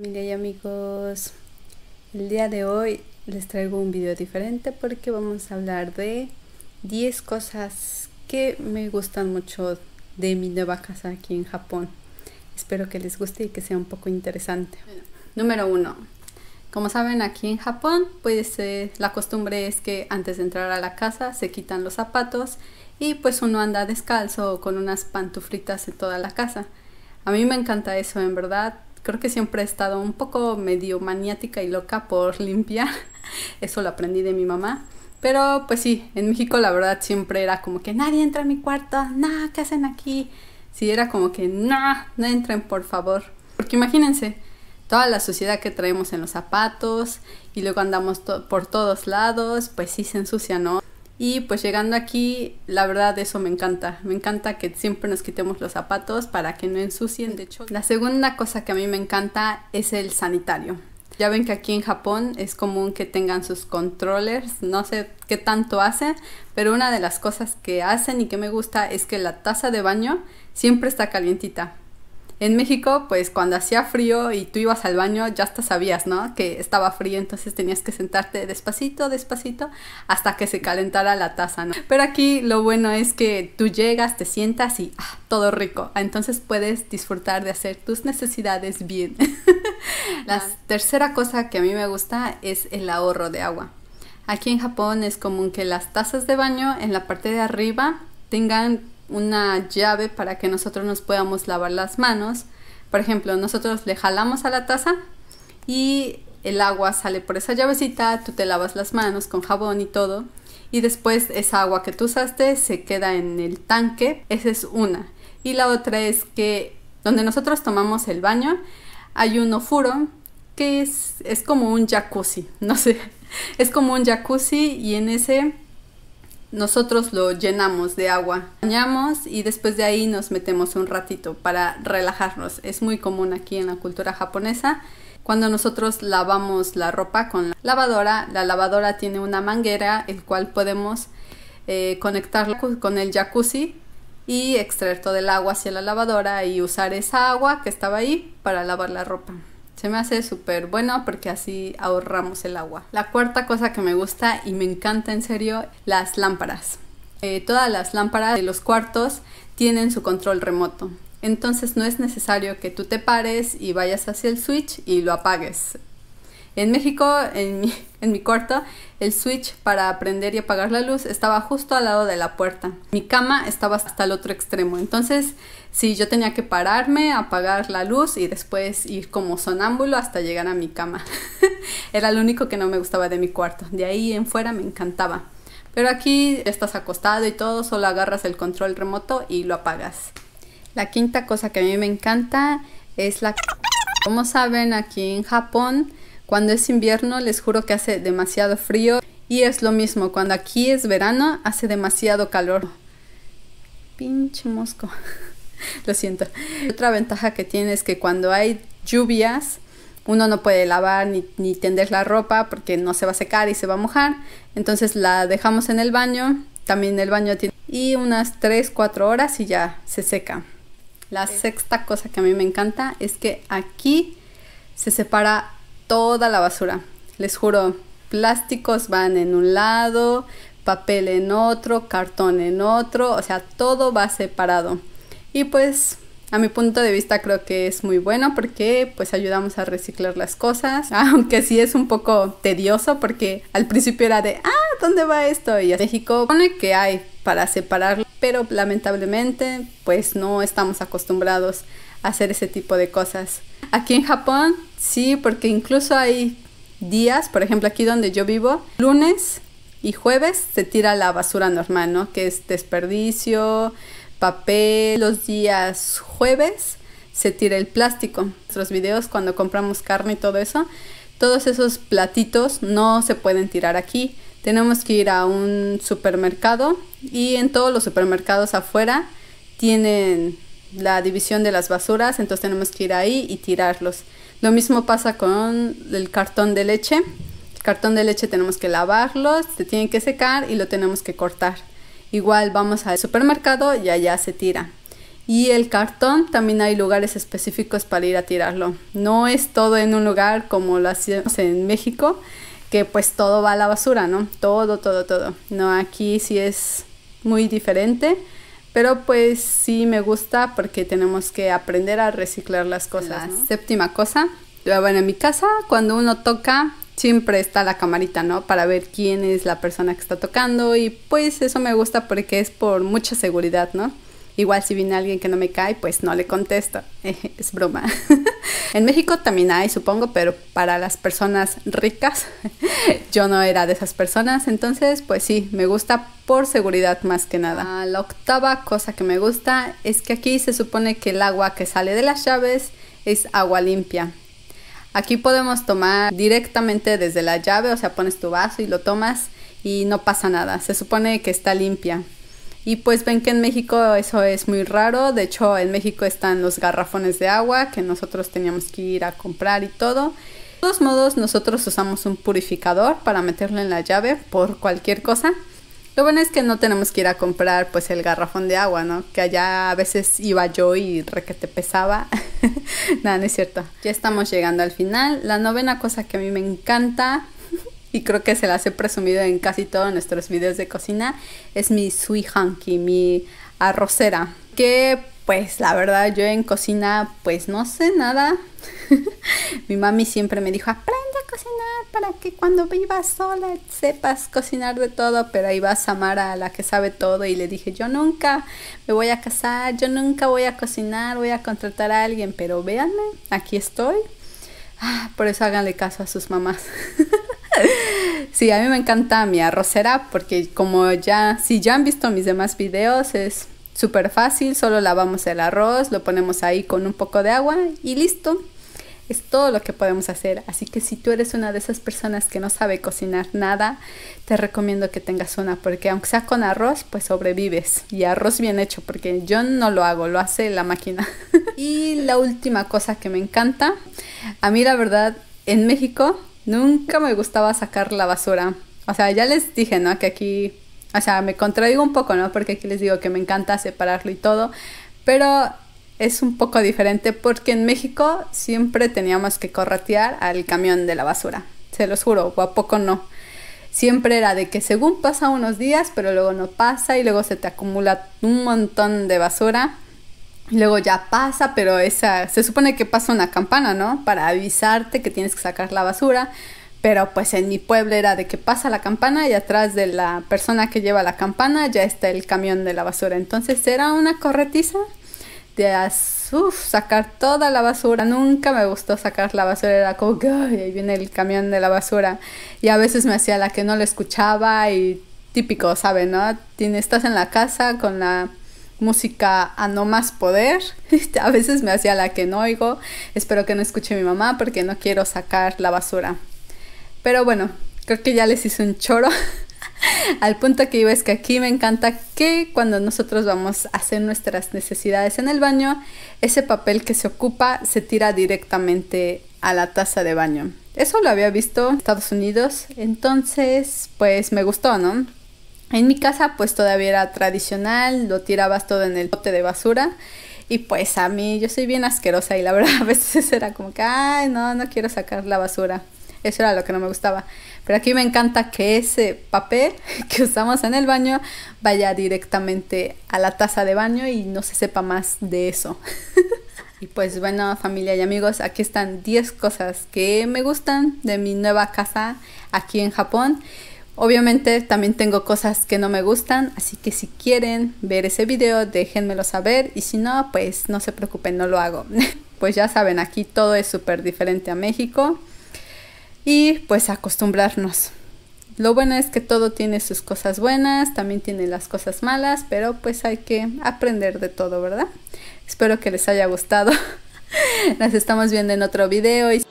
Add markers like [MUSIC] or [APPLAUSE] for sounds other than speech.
familia y amigos, el día de hoy les traigo un video diferente porque vamos a hablar de 10 cosas que me gustan mucho de mi nueva casa aquí en Japón. Espero que les guste y que sea un poco interesante. número 1. Como saben, aquí en Japón, pues eh, la costumbre es que antes de entrar a la casa se quitan los zapatos y pues uno anda descalzo con unas pantufritas en toda la casa. A mí me encanta eso, en verdad creo que siempre he estado un poco medio maniática y loca por [LAUGHS] limpiar. Eso lo aprendí de mi mamá. Pero pues sí, en México la verdad siempre era como que nadie entra a mi cuarto, nada, ¿qué hacen aquí? Sí, era como que nada, no entren por favor. Porque imagínense, toda la suciedad que traemos en los zapatos y luego andamos por todos lados, pues sí se ensucia, ¿no? Y pues llegando aquí, la verdad eso me encanta. Me encanta que siempre nos quitemos los zapatos para que no ensucien. De hecho, la segunda cosa que a mí me encanta es el sanitario. Ya ven que aquí en Japón es común que tengan sus controllers, no sé qué tanto hacen, pero una de las cosas que hacen y que me gusta es que la taza de baño siempre está calientita. En México, pues cuando hacía frío y tú ibas al baño, ya hasta sabías, ¿no? Que estaba frío, entonces tenías que sentarte despacito, despacito, hasta que se calentara la taza, ¿no? Pero aquí lo bueno es que tú llegas, te sientas y ah, todo rico. Ah, entonces puedes disfrutar de hacer tus necesidades bien. [LAUGHS] la tercera cosa que a mí me gusta es el ahorro de agua. Aquí en Japón es común que las tazas de baño en la parte de arriba tengan una llave para que nosotros nos podamos lavar las manos. Por ejemplo, nosotros le jalamos a la taza y el agua sale por esa llavecita, tú te lavas las manos con jabón y todo. Y después esa agua que tú usaste se queda en el tanque. Esa es una. Y la otra es que donde nosotros tomamos el baño hay un ofuro que es, es como un jacuzzi. [LAUGHS] No sé, es como un jacuzzi y en ese nosotros lo llenamos de agua, bañamos y después de ahí nos metemos un ratito para relajarnos. Es muy común aquí en la cultura japonesa. Cuando nosotros lavamos la ropa con la lavadora, la lavadora tiene una manguera el cual podemos eh, conectarla con el jacuzzi y extraer todo el agua hacia la lavadora y usar esa agua que estaba ahí para lavar la ropa. Se me hace súper bueno porque así ahorramos el agua. La cuarta cosa que me gusta y me encanta en serio, las lámparas. Eh, todas las lámparas de los cuartos tienen su control remoto. Entonces no es necesario que tú te pares y vayas hacia el switch y lo apagues. En México, [LAUGHS] en mi, cuarto, el switch para aprender y apagar la luz estaba justo al lado de la puerta. Mi cama estaba hasta el otro extremo. Entonces, si yo tenía que pararme, apagar la luz y después ir como sonámbulo hasta llegar a mi cama. [LAUGHS] Era lo único que no me gustaba de mi cuarto. De ahí en fuera me encantaba. Pero aquí estás acostado y todo, solo agarras el control remoto y lo apagas. La quinta cosa que a mí me encanta es la... Como saben, aquí en Japón cuando es invierno les juro que hace demasiado frío y es lo mismo, cuando aquí es verano hace demasiado calor. Pinche mosco. [LAUGHS] lo siento. Otra ventaja que tiene es que cuando hay lluvias uno no puede lavar ni, tender la ropa porque no se va a secar y se va a mojar. Entonces la dejamos en el baño. También el baño tiene y unas 3-4 horas y ya se seca. La sexta cosa que a mí me encanta es que aquí se separa toda la basura. Les juro, plásticos van en un lado, papel en otro, cartón en otro, o sea, todo va separado. Y pues a mi punto de vista creo que es muy bueno porque pues ayudamos a reciclar las cosas, [LAUGHS] aunque sí es un poco tedioso porque al principio era de, ah, ¿dónde va esto? Y a México pone que hay para separarlo, pero lamentablemente pues no estamos acostumbrados a hacer ese tipo de cosas. Aquí en Japón, sí, porque incluso hay días, por ejemplo, aquí donde yo vivo, lunes y jueves se tira la basura normal, ¿no? Que es desperdicio, papel. Los días jueves se tira el plástico. Nuestros videos cuando compramos carne y todo eso, todos esos platitos no se pueden tirar aquí. Tenemos que ir a un supermercado y en todos los supermercados afuera tienen la división de las basuras, entonces tenemos que ir ahí y tirarlos. Lo mismo pasa con el cartón de leche. El cartón de leche tenemos que lavarlos, se tiene que secar y lo tenemos que cortar. Igual vamos al supermercado y allá se tira. Y el cartón también hay lugares específicos para ir a tirarlo. No es todo en un lugar como lo hacemos en México, que pues todo va a la basura, ¿no? Todo, todo, todo. No, aquí sí es muy diferente. Pero pues sí me gusta porque tenemos que aprender a reciclar las cosas. séptima cosa, bueno, en mi casa cuando uno toca siempre está la camarita, ¿no? Para ver quién es la persona que está tocando y pues eso me gusta porque es por mucha seguridad, ¿no? Igual si viene alguien que no me cae, pues no le contesto. [LAUGHS] Es broma. [LAUGHS] En México también hay, supongo, pero para las personas ricas, [LAUGHS] yo no era de esas personas, entonces pues sí, me gusta por seguridad más que nada. Ah, la octava cosa que me gusta es que aquí se supone que el agua que sale de las llaves es agua limpia. Aquí podemos tomar directamente desde la llave, o sea, pones tu vaso y lo tomas y no pasa nada, se supone que está limpia. Y pues ven que en México eso es muy raro, de hecho en México están los garrafones de agua que nosotros teníamos que ir a comprar y todo. De todos modos, nosotros usamos un purificador para meterlo en la llave por cualquier cosa. Lo bueno es que no tenemos que ir a comprar pues el garrafón de agua, ¿no? Que allá a veces iba yo y te pesaba. [LAUGHS] Nada, no es cierto. Ya estamos llegando al final. La novena cosa que a mí me encanta y creo que se las he presumido en casi todos nuestros videos de cocina, es mi sui mi arrocera, que pues la verdad yo en cocina pues no sé nada. [LAUGHS] mi mami siempre me dijo, aprende a cocinar para que cuando vivas sola sepas cocinar de todo, pero ahí va Samara, la que sabe todo, y le dije, yo nunca me voy a casar, yo nunca voy a cocinar, voy a contratar a alguien, pero véanme, aquí estoy. Ah, por eso háganle caso a sus mamás. [LAUGHS] [LAUGHS] sí, a mí me encanta mi arrocera porque como ya, si ya han visto mis demás videos, es súper fácil, solo lavamos el arroz, lo ponemos ahí con un poco de agua y listo. Es todo lo que podemos hacer, así que si tú eres una de esas personas que no sabe cocinar nada, te recomiendo que tengas una, porque aunque sea con arroz, pues sobrevives. Y arroz bien hecho, porque yo no lo hago, lo hace la máquina. [LAUGHS] y la última cosa que me encanta, a mí la verdad, en México Nunca me gustaba sacar la basura. O sea, ya les dije, ¿no? Que aquí, o sea, me contradigo un poco, ¿no? Porque aquí les digo que me encanta separarlo y todo, pero es un poco diferente porque en México siempre teníamos que corretear al camión de la basura. Se los juro, o a poco no. Siempre era de que según pasa unos días, pero luego no pasa y luego se te acumula un montón de basura. Luego ya pasa, pero esa se supone que pasa una campana, ¿no? Para avisarte que tienes que sacar la basura. Pero pues en mi pueblo era de que pasa la campana y atrás de la persona que lleva la campana ya está el camión de la basura. Entonces era una corretiza de uf, sacar toda la basura. Nunca me gustó sacar la basura. Era como y ahí viene el camión de la basura. Y a veces me hacía la que no lo escuchaba y típico, ¿sabes? ¿No? estás en la casa con la música a no más poder. [LAUGHS] a veces me hacía la que no oigo. Espero que no escuche mi mamá porque no quiero sacar la basura. Pero bueno, creo que ya les hice un choro. [LAUGHS] Al punto que iba es que aquí me encanta que cuando nosotros vamos a hacer nuestras necesidades en el baño, ese papel que se ocupa se tira directamente a la taza de baño. Eso lo había visto en Estados Unidos, entonces pues me gustó, ¿no? En mi casa pues todavía era tradicional, lo tirabas todo en el bote de basura y pues a mí yo soy bien asquerosa y la verdad [LAUGHS] a veces era como que, ay no, no quiero sacar la basura. Eso era lo que no me gustaba. Pero aquí me encanta que ese papel [LAUGHS] que usamos en el baño vaya directamente a la taza de baño y no se sepa más de eso. [LAUGHS] y pues bueno, familia y amigos, aquí están 10 cosas que me gustan de mi nueva casa aquí en Japón. Obviamente también tengo cosas que no me gustan, así que si quieren ver ese video déjenmelo saber y si no, pues no se preocupen, no lo hago. [LAUGHS] pues ya saben, aquí todo es súper diferente a México y pues acostumbrarnos. Lo bueno es que todo tiene sus cosas buenas, también tiene las cosas malas, pero pues hay que aprender de todo, ¿verdad? Espero que les haya gustado. [LAUGHS] Nos estamos viendo en otro video y